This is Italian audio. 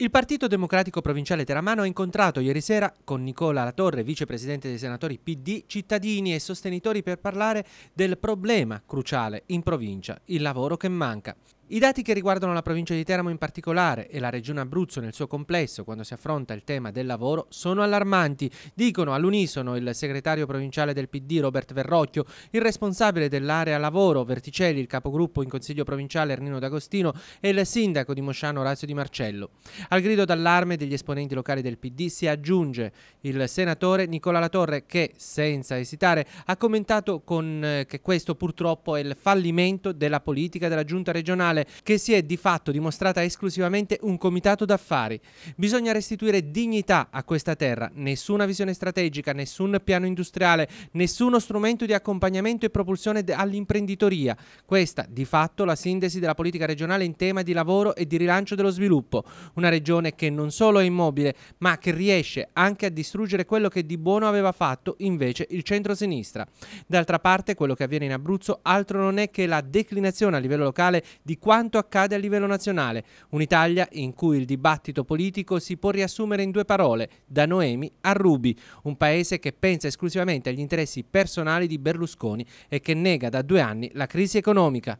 Il Partito Democratico Provinciale Teramano ha incontrato ieri sera con Nicola Latorre, vicepresidente dei senatori PD, cittadini e sostenitori per parlare del problema cruciale in provincia, il lavoro che manca. I dati che riguardano la provincia di Teramo in particolare e la regione Abruzzo nel suo complesso quando si affronta il tema del lavoro sono allarmanti, dicono all'unisono il segretario provinciale del PD Robert Verrocchio, il responsabile dell'area lavoro Verticelli, il capogruppo in consiglio provinciale Ernino D'Agostino e il sindaco di Mosciano Orazio Di Marcello. Al grido d'allarme degli esponenti locali del PD si aggiunge il senatore Nicola Latorre che, senza esitare, ha commentato con, eh, che questo purtroppo è il fallimento della politica della giunta regionale Nazionale che si è di fatto dimostrata esclusivamente un comitato d'affari. Bisogna restituire dignità a questa terra, nessuna visione strategica, nessun piano industriale, nessuno strumento di accompagnamento e propulsione all'imprenditoria. Questa di fatto la sintesi della politica regionale in tema di lavoro e di rilancio dello sviluppo, una regione che non solo è immobile, ma che riesce anche a distruggere quello che di buono aveva fatto invece il centro-sinistra. D'altra parte, quello che avviene in Abruzzo altro non è che la declinazione a livello locale di quanto quanto accade a livello nazionale, un'Italia in cui il dibattito politico si può riassumere in due parole, da Noemi a Rubi, un paese che pensa esclusivamente agli interessi personali di Berlusconi e che nega da due anni la crisi economica.